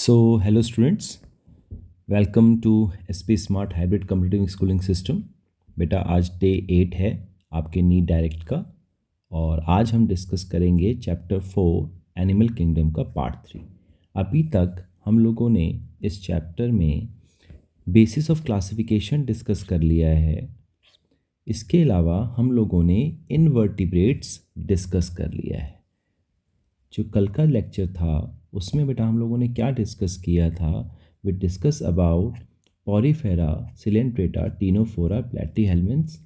So hello students welcome to S P smart hybrid Competitive schooling system बेटा आज day at है आपके NEET direct का और आज हम डिस्कस करेंगे चैप्टर फोर एनिमल किंगडम का पार्ट थ्री अभी तक हम लोगों ने इस चैप्टर में बेसिस ऑफ क्लासिफिकेशन डिस्कस कर लिया है इसके अलावा हम लोगों ने इनवर्टिब्रेट्स डिस्कस कर लिया है जो कल का लेक्चर था उसमें बेटा हम लोगों ने क्या डिस्कस किया था we discuss about porifera coelenterata ctenophora platyhelminthes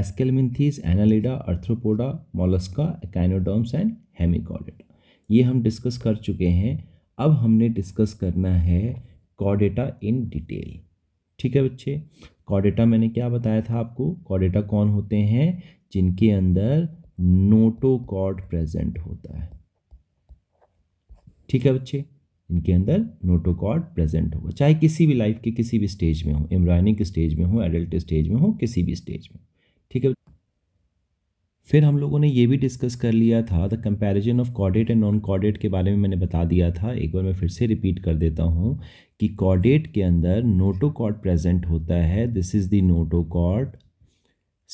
aschelminthes annelida arthropoda mollusca echinoderms and hemichordate ये हम डिस्कस कर चुके हैं अब हमने डिस्कस करना है कॉडेटा इन डिटेल ठीक है बच्चे कॉडेटा मैंने क्या बताया था आपको कॉडेटा कौन होते हैं जिनके अंदर नोटोकॉड प्रेजेंट होता है ठीक है बच्चे इनके अंदर नोटोकॉर्ड प्रेजेंट होगा चाहे किसी भी लाइफ के किसी भी स्टेज में हो एम्ब्रॉयनिक स्टेज में हो एडल्ट स्टेज में हो किसी भी स्टेज में ठीक है फिर हम लोगों ने ये भी डिस्कस कर लिया था the comparison of chordate and non chordate के बारे में मैंने बता दिया था एक बार मैं फिर से रिपीट कर देता हूँ कि कॉर्डेट के अंदर नोटोकॉर्ड प्रेजेंट होता है this is the notochord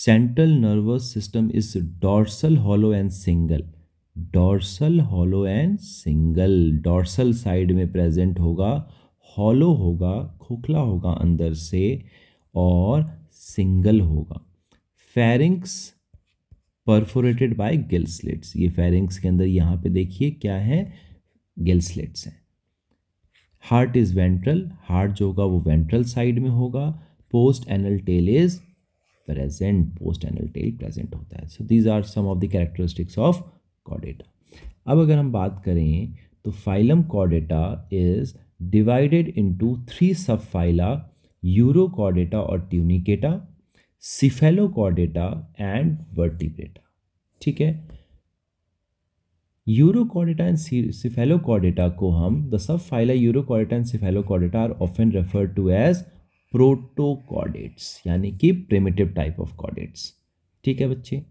central nervous system is dorsal hollow and single dorsal hollow and single dorsal side में प्रेजेंट होगा हॉलो होगा खोखला होगा अंदर से और सिंगल होगा फेरिंग्स परफोरेटेड बाय गिल्सलेट्स ये फेरिंग्स के अंदर यहाँ पे देखिए क्या है गिल्सलेट्स हैं हार्ट इज़ वेंट्रल हार्ट जो होगा वो वेंट्रल साइड में होगा post anal tail is present post anal tail present होता है सो these are some of the characteristics of कॉडेटा अब अगर हम बात करें तो phylum कॉडेटा is divided into three सब फाइला कॉडेटा और ट्यूनिकेटा सिफेलोकॉडेटा एंड वर्टिब्रेटा ठीक है यूरोकॉडेटा एंड सिफेलोकॉडेटा को हम the subphyla urochordata and कॉडेटा are often refer to as protochordates यानी कि प्रिमिटिव टाइप ऑफ कॉडेट्स ठीक है बच्चे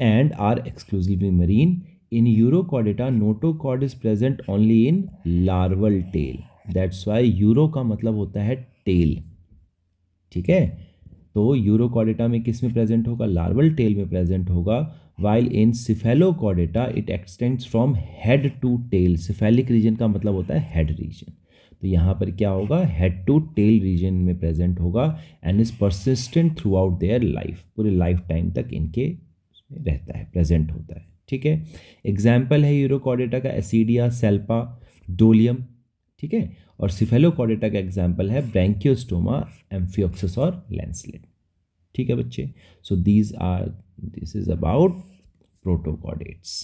and are exclusively marine in urochordata notochord is present only in larval tail that's why uro का मतलब होता है टेल ठीक है तो यूरोकॉडिटा में किस में प्रेजेंट होगा लार्वल टेल में प्रेजेंट होगा while in cephalochordata it extends from head to tail cephalic region का मतलब होता है हेड रीजन तो यहाँ पर क्या होगा हेड टू टेल रीजन में प्रेजेंट होगा and is persistent throughout their life पूरे लाइफ टाइम तक इनके रहता है प्रेजेंट होता है ठीक है एग्जाम्पल है यूरोकॉडेटा का एसिडिया सेल्पा डोलियम ठीक है और सिफेलोकॉडेटा का एग्जाम्पल है ब्रैंक्योस्टोमा एम्फियोक्सिस और लेंसलेट ठीक है बच्चे so these are this is about protochordates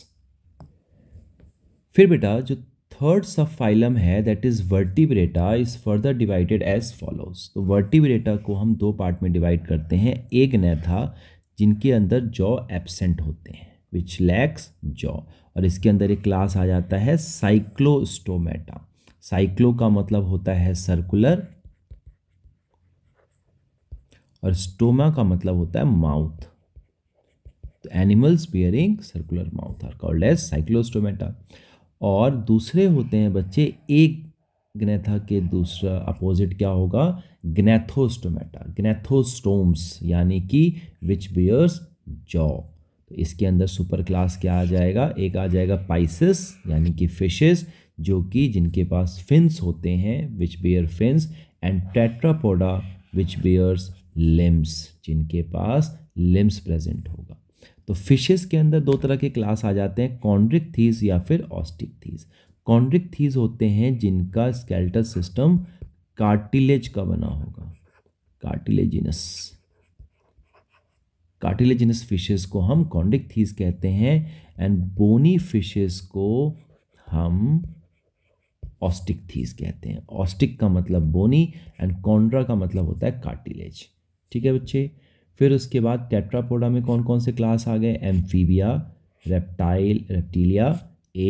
फिर बेटा जो थर्ड सब फाइलम है that is vertebrata is further divided as follows तो वर्टिब्रेटा को हम दो पार्ट में डिवाइड करते हैं एक नैथा जिनके अंदर जॉ एबसेंट होते हैं विच लैक्स जॉ और इसके अंदर एक क्लास आ जाता है साइक्लोस्टोमेटा साइक्लो का मतलब होता है सर्कुलर और स्टोमा का मतलब होता है माउथ तो animals bearing circular mouth are called as cyclostomata और दूसरे होते हैं बच्चे एक ग्रेथा के दूसरा अपोजिट क्या होगा ग्नेथोस्टोमेटा ग्नेथोस्टोम्स यानी कि विच बियर्स जॉ तो इसके अंदर सुपर क्लास क्या आ जाएगा एक आ जाएगा पाइसिस यानी कि फिशेस जो कि जिनके पास फिन्स होते हैं which bear fins and tetrapoda which bears limbs जिनके पास लिम्स प्रेजेंट होगा तो फिशेस के अंदर दो तरह के क्लास आ जाते हैं कॉन्ड्रिक थीज या फिर ऑस्टिक थीज कॉन्ड्रिक थीज होते हैं जिनका स्केल्टर सिस्टम कार्टिलेज का बना होगा कार्टिलेजिनस कार्टिलेजिनस फिशेस को हम कॉन्डिक थीज कहते हैं एंड बोनी फिशेस को हम ऑस्टिक थीज कहते हैं ऑस्टिक का मतलब बोनी एंड कॉन्ड्रा का मतलब होता है कार्टिलेज ठीक है बच्चे फिर उसके बाद टेट्रापोडा में कौन कौन से क्लास आ गए एम्फीबिया रेप्टाइल रेप्टीलिया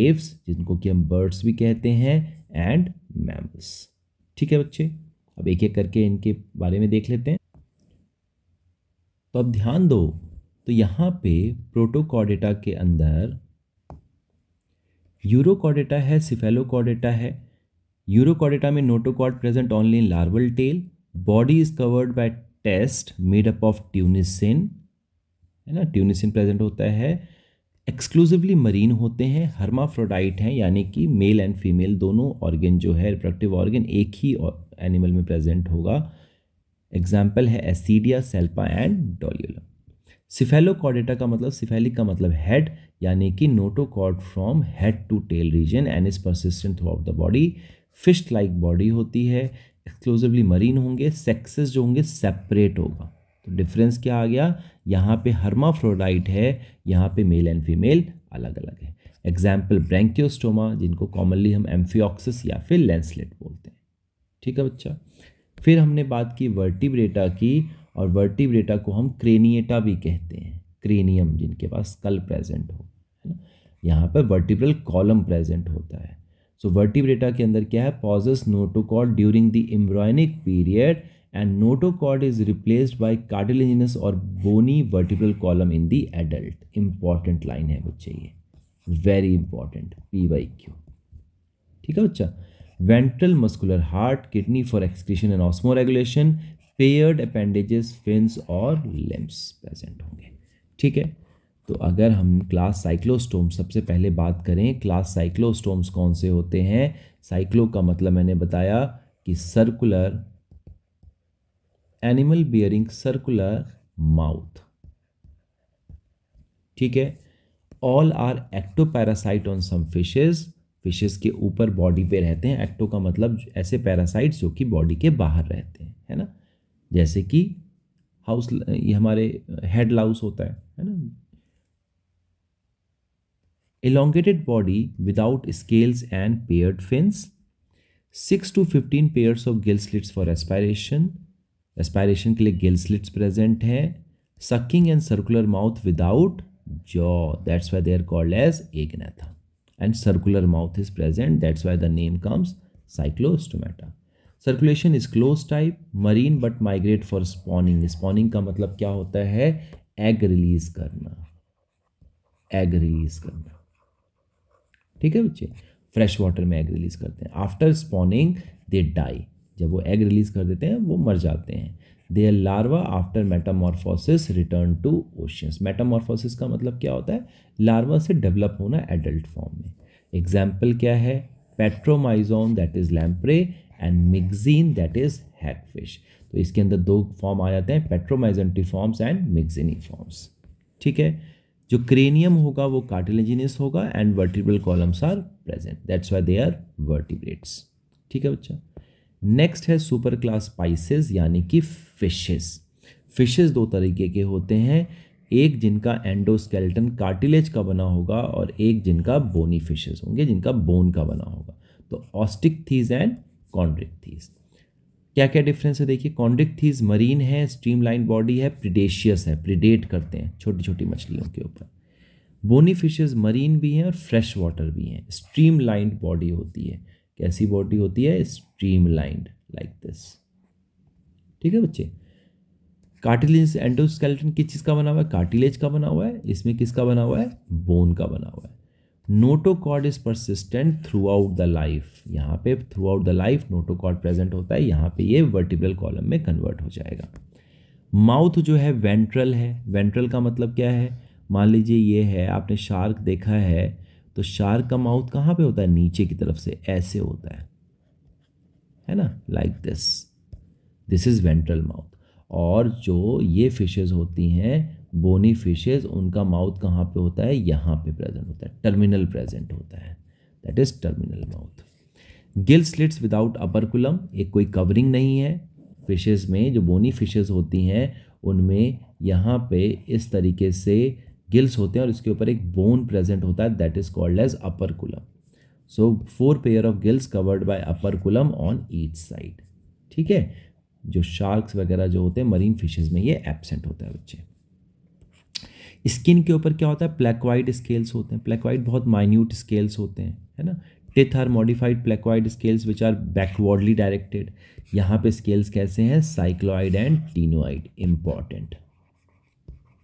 एव्स जिनको कि हम बर्ड्स भी कहते हैं एंड मैम्स ठीक है बच्चे अब एक एक करके इनके बारे में देख लेते हैं तो अब ध्यान दो तो यहाँ पे प्रोटोकॉडेटा के अंदर यूरोकॉडेटा है सिफेलोकॉडेटा है यूरोकॉडेटा में notochord present only in larval tail body is covered by test made up of tunicin है ना ट्यूनिसिन प्रेजेंट होता है एक्सक्लूसिवली मरीन होते हैं हर्माफ्रोडाइट हैं यानी कि मेल एंड फीमेल दोनों ऑर्गेन जो है रिप्रोडक्टिव ऑर्गेन एक ही एनिमल में प्रेजेंट होगा एग्जाम्पल है एसीडिया सेल्पा एंड डोल्यूलम सिफेलोकॉडेटा का मतलब सिफेलिक का मतलब हेड यानी कि notochord from head to tail region and is persistent through of the body fish like body होती है एक्सक्लूसिवली मरीन होंगे सेक्सेस जो होंगे सेपरेट होगा तो डिफरेंस क्या आ गया यहाँ पे हर्माफ्रोडाइट है यहाँ पे मेल एंड फीमेल अलग अलग है एग्जाम्पल ब्रैंक्योस्टोमा जिनको कॉमनली हम एम्फियोक्सिस या फिर लेंसलेट बोलते हैं ठीक है बच्चा फिर हमने बात की वर्टिब्रेटा की और वर्टिब्रेटा को हम क्रेनिएटा भी कहते हैं क्रेनियम जिनके पास कल प्रेजेंट हो है ना यहाँ पर वर्टिब्रल कॉलम प्रेजेंट होता है सो so, वर्टिब्रेटा के अंदर क्या है possess notochord during the embryonic period and notochord is replaced by cartilaginous और bony vertebral column in the adult important line है बच्चे ये very important P Y Q ठीक है बच्चा ventral muscular heart kidney for excretion and osmoregulation paired appendages fins और limbs present होंगे ठीक है तो अगर हम क्लास साइक्लोस्टोम सबसे पहले बात करें क्लास साइक्लोस्टोम्स कौन से होते हैं साइक्लो का मतलब मैंने बताया कि circular animal bearing circular mouth ठीक है all are ectoparasite on some fishes fishes के ऊपर बॉडी पे रहते हैं एक्टो का मतलब ऐसे पैरासाइट्स जो कि बॉडी के बाहर रहते हैं है ना जैसे कि हाउस ये हमारे हेड लाउस होता है है ना elongated body without scales and paired fins six to fifteen pairs of gill slits for aspiration aspiration के लिए गिल स्लिट्स प्रेजेंट है sucking and circular mouth without jaw that's why they are called as agnatha and circular mouth is present that's why the name comes cyclostomata circulation is close type marine but migrate for spawning spawning का मतलब क्या होता है egg release करना egg release करना ठीक है बच्चे फ्रेश वाटर में एग रिलीज करते हैं आफ्टर स्पॉनिंग दे डाई जब वो एग रिलीज कर देते हैं वो मर जाते हैं their larva after metamorphosis return to oceans metamorphosis का मतलब क्या होता है लार्वा से डेवलप होना एडल्ट फॉर्म में एग्जाम्पल क्या है petromyzon that is lamprey and myxine that is hagfish तो इसके अंदर दो फॉर्म आ जाते हैं पेट्रोमाइजेंटी फॉर्म्स एंड मिग्जिनी फॉर्म्स ठीक है जो क्रेनियम होगा वो कार्टिलेजिनियस होगा and vertebral columns are present that's why they are vertebrates ठीक है बच्चा नेक्स्ट है सुपर क्लास स्पाइसेस यानी कि फिशेस फिशेस दो तरीके के होते हैं एक जिनका एंडोस्केल्टन कार्टिलेज का बना होगा और एक जिनका बोनी फिशेस होंगे जिनका बोन का बना होगा तो osteichthyes and chondrichthyes क्या क्या डिफरेंस है देखिए कॉन्ड्रिक थीज मरीन है स्ट्रीमलाइन बॉडी है प्रिडेशियस है प्रिडेट करते हैं छोटी छोटी मछलियों के ऊपर बोनी फिशेज मरीन भी हैं और फ्रेश वाटर भी हैं स्ट्रीम बॉडी होती है कैसी बॉडी होती है स्ट्रीम लाइंड लाइक दिस ठीक है बच्चे कार्टिलेज एंडोस्केलेटन किस चीज़ का बना हुआ है कार्टिलेज का बना हुआ है इसमें किसका बना हुआ है बोन का बना हुआ है notochord is persistent throughout the life यहाँ पे throughout the life notochord present होता है यहाँ पे ये वर्टिब्रल कॉलम में कन्वर्ट हो जाएगा माउथ जो है वेंट्रल है वेंट्रल का मतलब क्या है मान लीजिए ये है आपने शार्क देखा है तो शार्क का माउथ कहाँ पे होता है नीचे की तरफ से ऐसे होता है है ना like this this is ventral mouth और जो ये फिशेज होती हैं बोनी फिशेज उनका माउथ कहाँ पे होता है यहाँ पे प्रेजेंट होता है टर्मिनल प्रेजेंट होता है that is terminal mouth gill slits without operculum एक कोई कवरिंग नहीं है फिशेज़ में जो बोनी फिशेज होती हैं उनमें यहाँ पे इस तरीके से गिल्स होते हैं और इसके ऊपर एक बोन प्रेजेंट होता है that is called as operculum so four pair of gills covered by operculum on each side ठीक है जो शार्क्स वगैरह जो होते हैं मरीन फिशेज में ये एबसेंट होता है बच्चे स्किन के ऊपर क्या होता है प्लेकवाइड स्केल्स होते हैं प्लेकवाइड बहुत माइन्यूट स्केल्स होते हैं है ना teeth are modified placoid scales which are backwardly directed यहाँ पे स्केल्स कैसे हैं cycloid and ctenoid important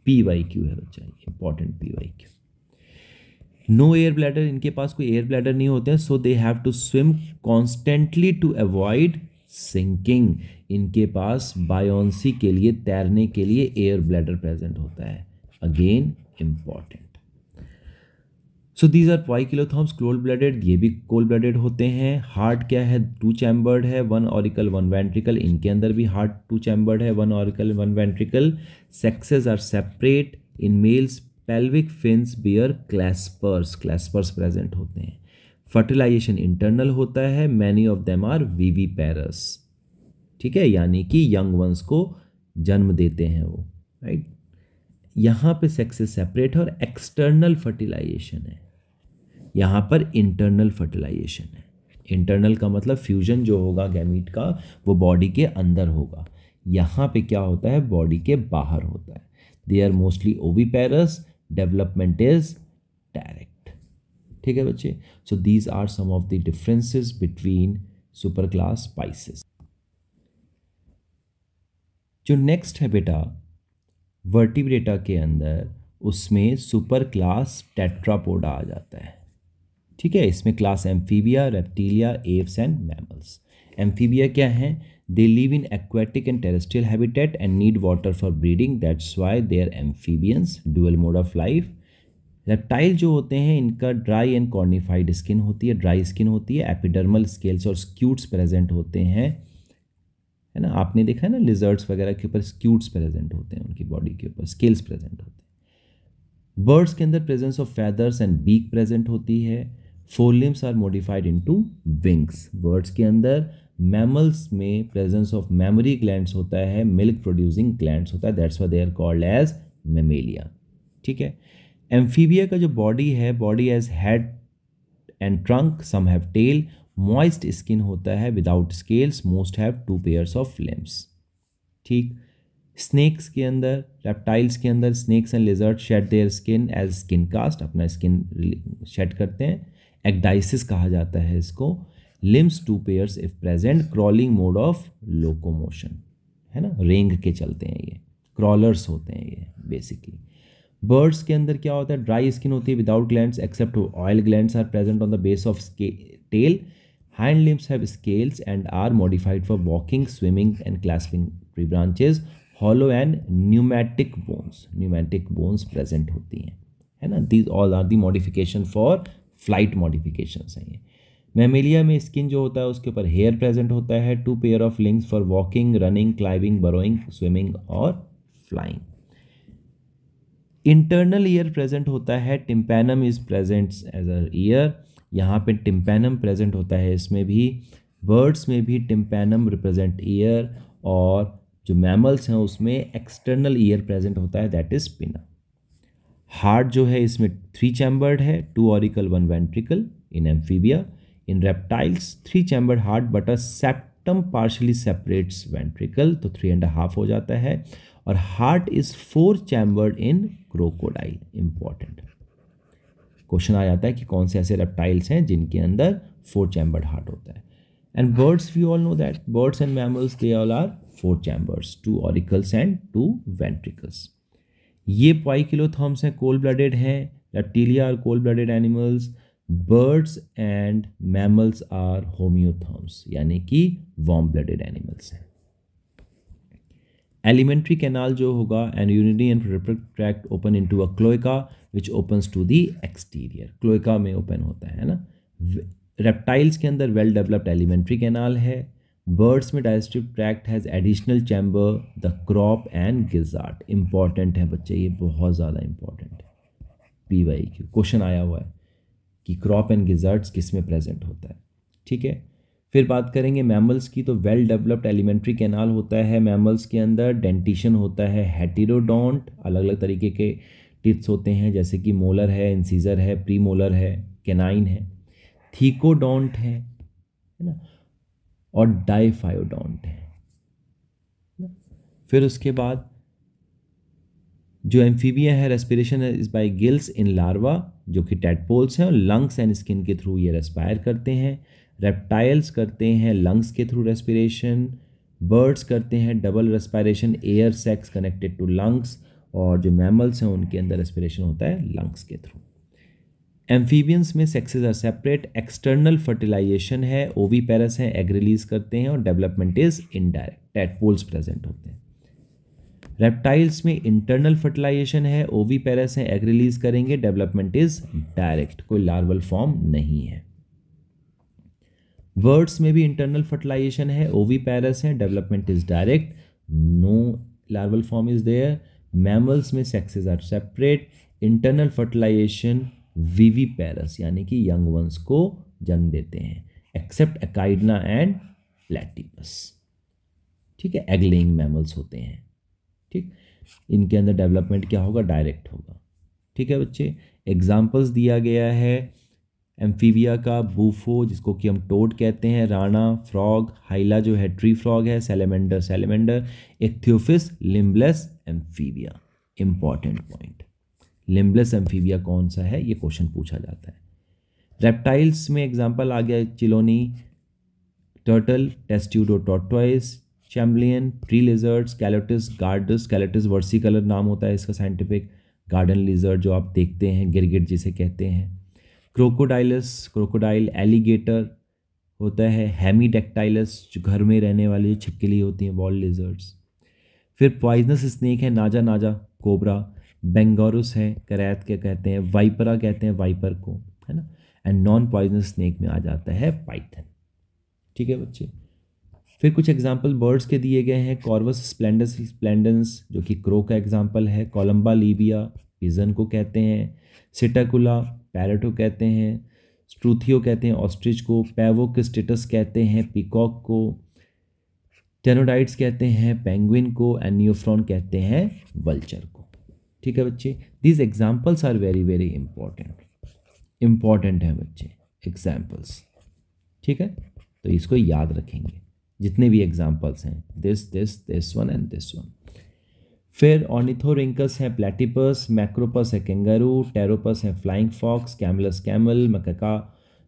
P Y Q है बच्चा important P Y Q no air bladder इनके पास कोई एयर ब्लैडर नहीं होते हैं so they have to swim constantly to avoid sinking इनके पास बायोन्सी के लिए तैरने के लिए एयर ब्लैडर प्रेजेंट होता है again important so these are poikilotherms cold blooded ये भी कोल्ड ब्लडेड होते हैं हार्ट क्या है टू चैम्बर्ड है वन ऑरिकल वन वेंट्रिकल इनके अंदर भी हार्ट टू चैम्बर्ड है one auricle one ventricle sexes are separate in males pelvic fins bear claspers claspers present होते हैं फर्टिलाइजेशन इंटरनल होता है many of them are viviparous ठीक है यानी कि यंग वंस को जन्म देते हैं वो राइट यहाँ पे सेक्सेस सेपरेट है और एक्सटर्नल फर्टिलाइजेशन है यहाँ पर इंटरनल फर्टिलाइजेशन है इंटरनल का मतलब फ्यूजन जो होगा गैमीट का वो बॉडी के अंदर होगा यहाँ पे क्या होता है बॉडी के बाहर होता है दे आर मोस्टली ओवी पैरस डेवलपमेंट इज डायरेक्ट ठीक है बच्चे so these are some of the differences between superclass pisces जो नेक्स्ट है बेटा वर्टिब्रेटा के अंदर उसमें सुपर क्लास टेट्रापोडा आ जाता है ठीक है इसमें class amphibia reptilia aves and mammals amphibia क्या है they live in aquatic and terrestrial habitat and need water for breeding that's why they are amphibians dual mode of life reptile जो होते हैं इनका ड्राई एंड कॉर्निफाइड स्किन होती है dry skin होती है एपिडर्मल स्केल्स और स्क्यूट्स प्रेजेंट होते हैं है ना आपने देखा है ना लिजर्ट्स वगैरह के ऊपर स्क्यूट्स प्रेजेंट होते हैं उनकी बॉडी के ऊपर स्केल्स प्रेजेंट होते हैं बर्ड्स के अंदर presence of feathers and beak present होती है forelimbs are modified to wings birds के अंदर मैमल्स में प्रेजेंस ऑफ मेमोरी ग्लैंड होता है मिल्क प्रोड्यूसिंग ग्लैंड होता है that's why they are called as mammalia ठीक है एम्फीबिया का जो बॉडी है body as head and trunk some have tail moist skin होता है without scales most have two pairs of limbs ठीक स्नेक्स के अंदर रेप्टाइल्स के अंदर snakes and lizard shed their skin as skin cast अपना स्किन शेड करते हैं एक्डाइसिस कहा जाता है इसको limbs two pairs if present crawling mode of locomotion है ना रेंग के चलते हैं ये क्रॉलर्स होते हैं ये बेसिकली बर्ड्स के अंदर क्या होता है ड्राई स्किन होती है without glands except oil glands are present on the base of tail hind limbs have scales and are modified for walking swimming and clasping tree branches hollow and pneumatic bones pneumatic bones present होती हैं है ना these all are the modification for flight modification हैं ये Mammalia में skin जो होता है उसके ऊपर हेयर प्रेजेंट होता है two pair of limbs for walking running climbing burrowing swimming और फ्लाइंग इंटरनल ईयर प्रेजेंट होता है tympanum is present as a ear यहाँ पे टिम्पैनम प्रेजेंट होता है इसमें भी बर्ड्स में भी टिम्पैनम रिप्रेजेंट ईयर और जो मैमल्स हैं उसमें एक्सटर्नल ईयर प्रेजेंट होता है दैट इज़ पिना हार्ट जो है इसमें थ्री चैम्बर्ड है two auricle one ventricle in amphibia in reptiles three chambered heart but a septum partially separates ventricle तो थ्री एंड हाफ हो जाता है और heart is four chambered in crocodile important question आ जाता है कि कौन से ऐसे रेप्टाइल्स हैं जिनके अंदर फोर चैम्बर्ड हार्ट होता है and birds we all know that birds and mammals they all are four chambers two auricles and two ventricles ये पाइकिलोथॉम्स हैं कोल्ड ब्लडेड हैं Reptilia are cold blooded animals birds and mammals are homeotherms यानी कि warm blooded animals हैं alimentary canal जो होगा and unity and reproductive tract open to a cloaca which open to the exterior cloaca में open होता है ना reptiles के अंदर वेल डेवलप्ड एलिमेंट्री कैनाल है बर्ड्स में digestive tract has additional chamber the crop and gizzard important है बच्चे ये बहुत ज़्यादा इम्पॉर्टेंट है पी वाई क्यू क्वेश्चन आया हुआ है कि क्रॉप एंड गिजार्ट्स किस में प्रेजेंट होता है ठीक है फिर बात करेंगे मैमल्स की तो वेल डेवलप्ड एलिमेंट्री कैनाल होता है मैमल्स के अंदर डेंटिशन होता है हेटिरोडोंट अलग अलग तरीके के टिप्स होते हैं जैसे कि मोलर है इंसीजर है प्री मोलर है केनाइन है थीकोडोंट है है ना और डाइफायोडोंट है फिर उसके बाद जो एम्फीबिया है respiration is by gills in larva जो कि टेटपोल्स हैं और लंग्स एंड स्किन के थ्रू ये रेस्पायर करते हैं रेप्टाइल्स करते हैं लंग्स के थ्रू रेस्पिरेशन बर्ड्स करते हैं double respiration air sacs connected to lungs और जो मैमल्स हैं उनके अंदर रेस्पिरेशन होता है लंग्स के थ्रू एम्फीबियंस में sexes are separate external fertilization है ओवी पैरस हैं एग रिलीज करते हैं और development is indirect tadpoles present होते हैं रेप्टाइल्स में इंटरनल फर्टिलाइजेशन है ओवी पैरस हैं एग रिलीज करेंगे डेवलपमेंट इज डायरेक्ट कोई लार्वल फॉर्म नहीं है वर्ड्स में भी इंटरनल फर्टिलाइजेशन है ओवी पैरस हैं development is direct no larval form is there mammals में sexes are separate internal fertilization viviparous यानी कि यंग वंस को जन्म देते हैं एक्सेप्ट एकाइडना एंड प्लेटिपस ठीक है एगलिंग मैमल्स होते हैं ठीक इनके अंदर डेवलपमेंट क्या होगा डायरेक्ट होगा ठीक है बच्चे एग्जाम्पल्स दिया गया है एम्फीविया का बूफो जिसको कि हम टोट कहते हैं राणा फ्रॉग हाइला जो है ट्री फ्रॉग है salamander salamander Ichthyophis limbless Amphibia important point limbless Amphibia कौन सा है ये क्वेश्चन पूछा जाता है रेप्टाइल्स में एग्जाम्पल आ गया Chelone turtle Testudo tortoise chameleon tree lizards Calotes garden Calotes colour नाम होता है इसका साइंटिफिक गार्डन लिजर्ड जो आप देखते हैं गिरगिट जिसे कहते हैं क्रोकोडाइलस क्रोकोडाइल एलिगेटर होता है हेमीडेक्टाइलस जो घर में रहने वाली जो छिपकली होती हैं वॉल लिजर्ड्स फिर पॉइजनस स्नेक है नाजा नाजा कोबरा बेंगोरस है करैत के कहते हैं वाइपरा कहते हैं वाइपर को है ना एंड नॉन पॉइजनस स्नेक में आ जाता है पाइथन ठीक है बच्चे फिर कुछ एग्जाम्पल बर्ड्स के दिए गए हैं कॉर्वस स्प्लेंडस स्प्लेंडेंस जो कि क्रो का एग्जाम्पल है कोलम्बा लीबिया पिजन को कहते हैं सिटाकुला पैरटो कहते हैं स्ट्रूथियो कहते हैं ऑस्ट्रिच को पैवो स्टेटस कहते हैं पिकॉक को टेनोडाइट्स कहते हैं पेंगुइन को एंड न्यूफ्रॉन कहते हैं वल्चर को ठीक है बच्चे these examples are very very important important हैं बच्चे एग्जाम्पल्स ठीक है तो इसको याद रखेंगे जितने भी एग्जाम्पल्स हैं this this this one and this one फिर ऑर्निथोरिंकस हैं प्लेटिपस मैक्रोपस है कैंगारू टेरोपस है flying fox Camelus camel Macaca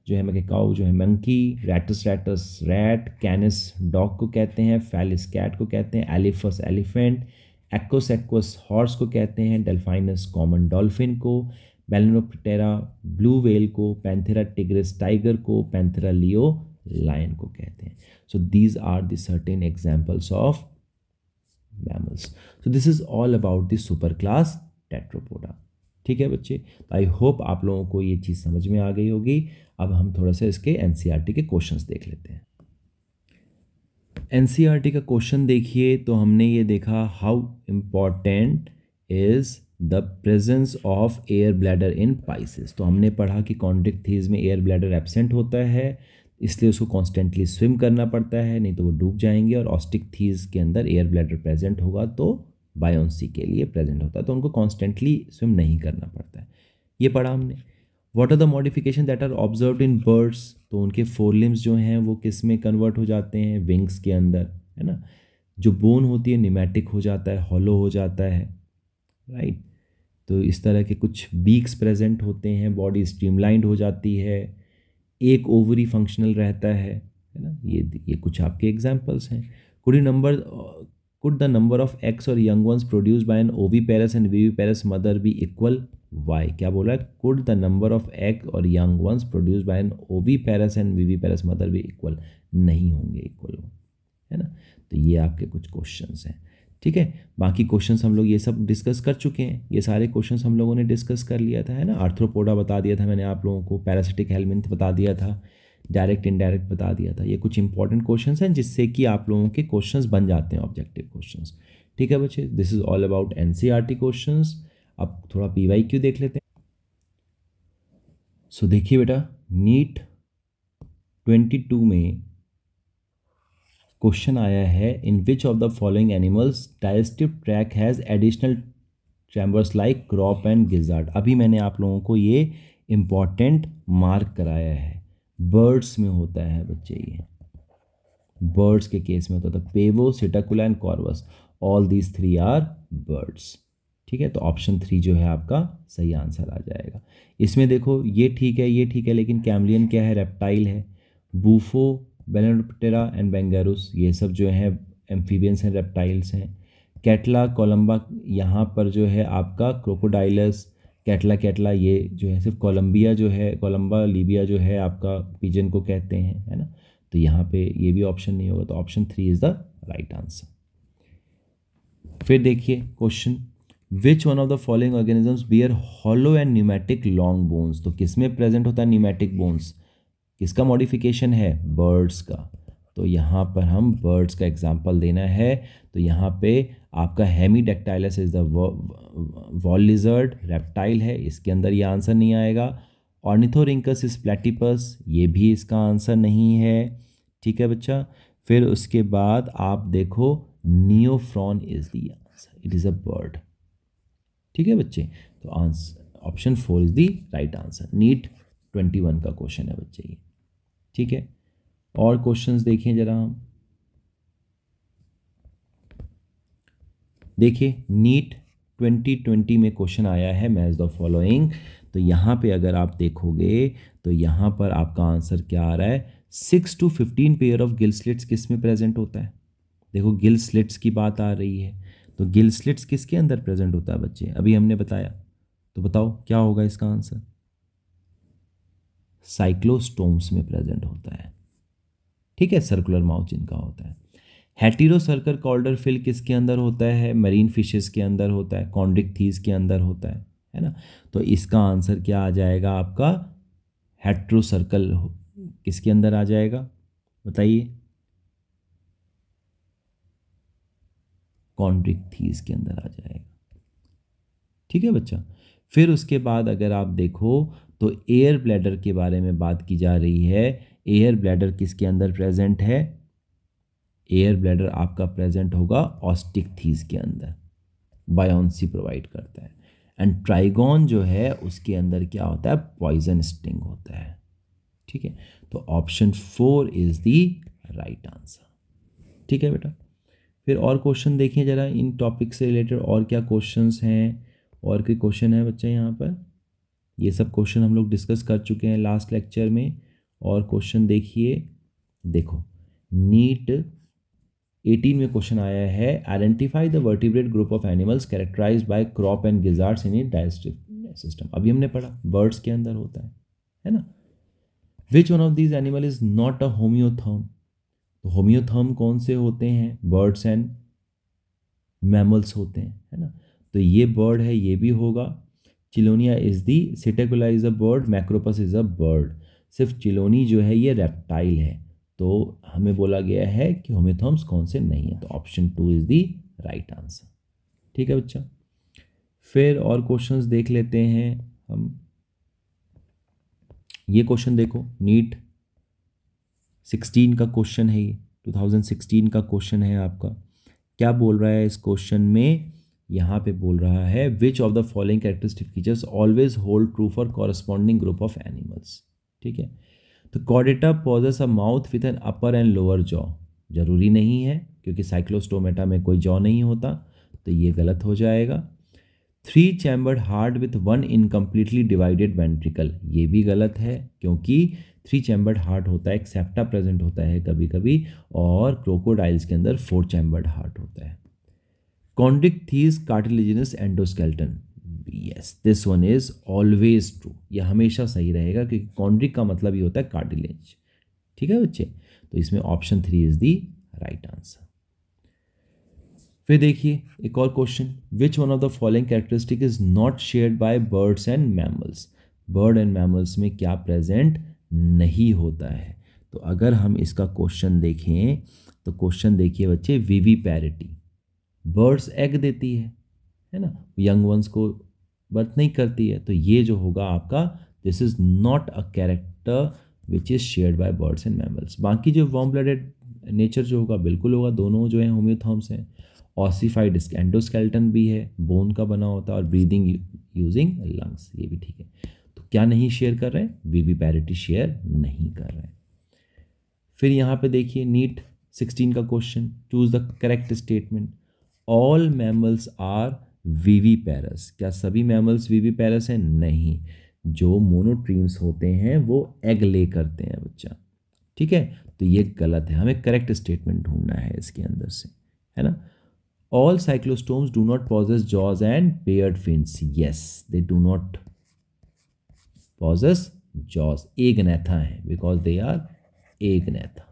जो है मककाऊ जो है monkey Rattus Rattus rat Canis dog को कहते हैं फैलिस कैट को कहते हैं एलिफस एलिफेंट एक्वस हॉर्स को कहते हैं डेल्फाइनस कॉमन डॉल्फिन को मेलनोपटेरा ब्लू वेल को पैंथेरा टिग्रिस टाइगर को पैंथेरा लियो लायन को कहते हैं so these are the certain examples of mammals so this is all about the superclass Tetrapoda ठीक है बच्चे आई होप आप लोगों को ये चीज़ समझ में आ गई होगी अब हम थोड़ा सा इसके एन e के क्वेश्चन देख लेते हैं एन e का क्वेश्चन देखिए तो हमने ये देखा how important is the presence of air bladder in Pisces तो हमने पढ़ा कि कॉन्ट्रिक थीज में एयर ब्लैडर एबसेंट होता है इसलिए उसको कॉन्स्टेंटली स्विम करना पड़ता है नहीं तो वो डूब जाएंगे और ऑस्टिक थीज के अंदर एयर ब्लैडर प्रेजेंट होगा तो बायोन्सी के लिए प्रेजेंट होता है तो उनको कॉन्स्टेंटली स्विम नहीं करना पड़ता है ये पढ़ा हमने what are the modification that are observe in birds तो उनके फोर लिम्स जो हैं वो किस में कन्वर्ट हो जाते हैं विंग्स के अंदर है ना जो बोन होती है निमेटिक हो जाता है हॉलो हो जाता है राइट right? तो इस तरह के कुछ बीक्स प्रेजेंट होते हैं बॉडी स्ट्रीमलाइंड हो जाती है एक ओवरी फंक्शनल रहता है है ना ये ये कुछ आपके एग्जाम्पल्स हैं could you number could the number of eggs और young ones produce by an oviparous and viviparous mother be equal why क्या बोला है could the number of egg और young ones produce by an oviparous and viviparous mother भी equal नहीं होंगे equal है ना तो ये आपके कुछ क्वेश्चन हैं ठीक है बाकी क्वेश्चन हम लोग ये सब डिस्कस कर चुके हैं ये सारे क्वेश्चन हम लोगों ने डिस्कस कर लिया था है ना आर्थ्रोपोडा बता दिया था मैंने आप लोगों को पैरासिटिक हेलमिंथ बता दिया था डायरेक्ट इनडायरेक्ट बता दिया था ये कुछ इंपॉर्टेंट क्वेश्चन हैं जिससे कि आप लोगों के क्वेश्चन बन जाते हैं ऑब्जेक्टिव क्वेश्चन ठीक है बच्चे this is all about N C R T question अब थोड़ा पी वाई क्यू देख लेते हैं सो देखिए बेटा नीट ट्वेंटी टू में क्वेश्चन आया है in which of the following animals digestive tract has additional chambers like crop and gizzard अभी मैंने आप लोगों को ये इम्पॉर्टेंट मार्क कराया है बर्ड्स में होता है बच्चे ये बर्ड्स के केस में होता था Pavo Psittacula and Corvus all these three are birds ठीक है तो ऑप्शन थ्री जो है आपका सही आंसर आ जाएगा इसमें देखो ये ठीक है ये ठीक है लेकिन कैमलियन क्या है रेप्टाइल है बूफो बेलोनोप्टेरा एंड बेंगारुस ये सब जो है एम्फीबियंस हैं रेप्टाइल्स हैं कैटला कोलम्बा यहाँ पर जो है आपका क्रोकोडाइलस कैटला कैटला ये जो है सिर्फ कोलम्बिया जो है कोलम्बा लीबिया जो है आपका पिजन को कहते हैं है ना तो यहाँ पे ये भी ऑप्शन नहीं होगा तो option three is the right answer फिर देखिए question which one of the following organisms bear hollow and pneumatic long bones तो किस में प्रेजेंट होता है न्यूमेटिक बोन्स किसका मॉडिफिकेशन है बर्ड्स का तो यहाँ पर हम बर्ड्स का एग्जाम्पल देना है तो यहाँ पे आपका Hemidactylus is the wall lizard reptile है इसके अंदर ये आंसर नहीं आएगा ऑर्निथोरिंकस इज प्लेटिपस ये भी इसका आंसर नहीं है ठीक है बच्चा फिर उसके बाद आप देखो Neophron is the answer it is a bird ठीक है बच्चे तो answer option four is the right answer NEET twenty one का क्वेश्चन है बच्चे ये ठीक है और क्वेश्चंस देखें ज़रा हम देखिए नीट ट्वेंटी ट्वेंटी में क्वेश्चन आया है मैच द फॉलोइंग तो यहाँ पे अगर आप देखोगे तो यहाँ पर आपका आंसर क्या आ रहा है six to fifteen pair of gill slits किस में प्रेजेंट होता है देखो गिल स्लिट्स की बात आ रही है तो गिल स्लिट्स किसके अंदर प्रेजेंट होता है बच्चे अभी हमने बताया तो बताओ क्या होगा इसका आंसर साइक्लोस्टोम्स में प्रेजेंट होता है ठीक है सर्कुलर माउथ जिनका होता है हेटीरो सर्कर कॉल्डर फिल किसके अंदर होता है मरीन फिशेस के अंदर होता है थीज के अंदर होता है है ना तो इसका आंसर क्या आ जाएगा आपका हेट्रो सर्कल किसके अंदर आ जाएगा बताइए कॉन्ड्रिक के अंदर आ जाएगा ठीक है बच्चा फिर उसके बाद अगर आप देखो तो एयर ब्लैडर के बारे में बात की जा रही है एयर ब्लैडर किसके अंदर प्रेजेंट है एयर ब्लैडर आपका प्रेजेंट होगा ऑस्टिक थीज के अंदर बायोन्सी प्रोवाइड करता है एंड ट्राइगोन जो है उसके अंदर क्या होता है पॉइजन स्टिंग होता है ठीक है तो option four is the right answer ठीक है बेटा फिर और क्वेश्चन देखिए ज़रा इन टॉपिक से रिलेटेड और क्या क्वेश्चंस हैं और के क्वेश्चन हैं बच्चे यहाँ पर ये सब क्वेश्चन हम लोग डिस्कस कर चुके हैं लास्ट लेक्चर में और क्वेश्चन देखिए देखो नीट एटीन में क्वेश्चन आया है identify the vertebrate group of animals characterize by crop and gizzards in digestive system अभी हमने पढ़ा बर्ड्स के अंदर होता है है ना which one of these animal is not a homeotherm तो होम्योथर्म कौन से होते हैं बर्ड्स एंड मैमल्स होते हैं है ना तो ये बर्ड है ये भी होगा Chelonia is the Psittacula is a bird Macropus is a bird सिर्फ चिलोनी जो है ये रेप्टाइल है तो हमें बोला गया है कि होम्योथर्म्स कौन से नहीं है तो option two is the right answer ठीक है बच्चा फिर और क्वेश्चंस देख लेते हैं हम ये क्वेश्चन देखो नीट सिक्सटीन का क्वेश्चन है ये टू थाउजेंड सिक्सटीन का क्वेश्चन है आपका क्या बोल रहा है इस क्वेश्चन में यहाँ पे बोल रहा है which of the following characteristic features always hold true for corresponding group of animals ठीक है तो कॉडेटा possess a mouth with an upper and lower jaw जरूरी नहीं है क्योंकि साइक्लोस्टोमेटा में कोई जॉ नहीं होता तो ये गलत हो जाएगा three chambered heart with one incompletely divided ventricle ये भी गलत है क्योंकि थ्री चैम्बर्ड हार्ट होता है एक सेप्टा प्रेजेंट होता है कभी कभी और क्रोकोडाइल्स के अंदर फोर चैम्बर्ड हार्ट होता है these cartilaginous endoskeleton yes this one is always true ये हमेशा सही रहेगा क्योंकि कॉन्ड्रिक का मतलब ये होता है कार्टिलेज ठीक है बच्चे तो इसमें option three is the right answer फिर देखिए एक और question which one of the following characteristic is not shared by birds and mammals bird and mammals में क्या प्रेजेंट नहीं होता है तो अगर हम इसका क्वेश्चन देखें तो क्वेश्चन देखिए बच्चे वीवी पैरिटी बर्ड्स एग देती है है ना यंग वंस को बर्थ नहीं करती है तो ये जो होगा आपका this is not a character which is shared by birds and mammals बाकी जो वॉम ब्लडेड नेचर जो होगा बिल्कुल होगा दोनों जो हैं होम्योथॉम्स हैं ऑसिफाइड एंडोस्केल्टन भी है बोन का बना होता है और ब्रीदिंग यूजिंग लंग्स ये भी ठीक है क्या नहीं शेयर कर रहे हैं वी वी पैरिटी शेयर नहीं कर रहे हैं फिर यहाँ पे देखिए नीट सिक्सटीन का question choose the correct statement all mammals are viviparous क्या सभी मैमल्स वी वी पैरस हैं नहीं जो मोनोट्रीम्स होते हैं वो एग ले करते हैं बच्चा ठीक है तो ये गलत है हमें करेक्ट स्टेटमेंट ढूंढना है इसके अंदर से है ना all cyclostomes do not possess jaws and paired fins yes they do not possess jaws agnatha हैं because they are agnatha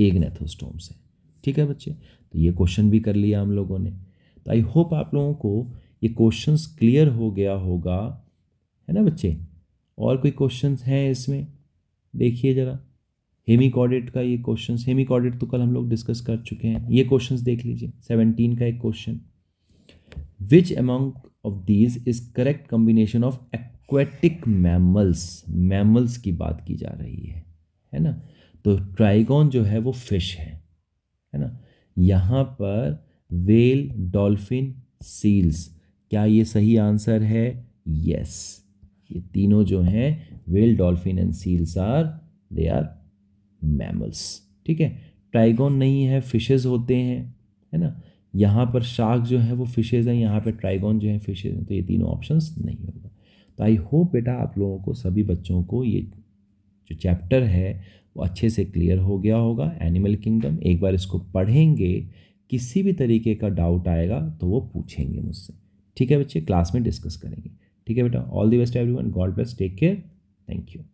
agnathostomes हैं ठीक है बच्चे तो ये क्वेश्चन भी कर लिया हम लोगों ने तो आई होप आप लोगों को ये क्वेश्चंस क्लियर हो गया होगा है ना बच्चे और कोई क्वेश्चंस हैं इसमें देखिए ज़रा हेमिकॉडिट का ये क्वेश्चंस हेमिकॉडिट तो कल हम लोग डिस्कस कर चुके हैं ये क्वेश्चंस देख लीजिए सेवनटीन का एक question which amount of these is correct combination of act aquatic mammals mammals की बात की जा रही है है ना तो ट्राइगॉन जो है वो फिश है है ना यहाँ पर वेल डॉल्फिन सील्स क्या ये सही आंसर है यस ये तीनों जो हैं whale dolphin and seals are they are mammals ठीक है ट्राइगॉन नहीं है फिशेज होते हैं है ना यहाँ पर शार्क जो है वो फिशेज़ हैं यहाँ पर ट्राइगॉन जो है फिशेज़ हैं तो ये तीनों ऑप्शंस नहीं होगा तो आई होप बेटा आप लोगों को सभी बच्चों को ये जो चैप्टर है वो अच्छे से क्लियर हो गया होगा एनिमल किंगडम एक बार इसको पढ़ेंगे किसी भी तरीके का डाउट आएगा तो वो पूछेंगे मुझसे ठीक है बच्चे क्लास में डिस्कस करेंगे ठीक है बेटा all the best everyone God bless take care thank you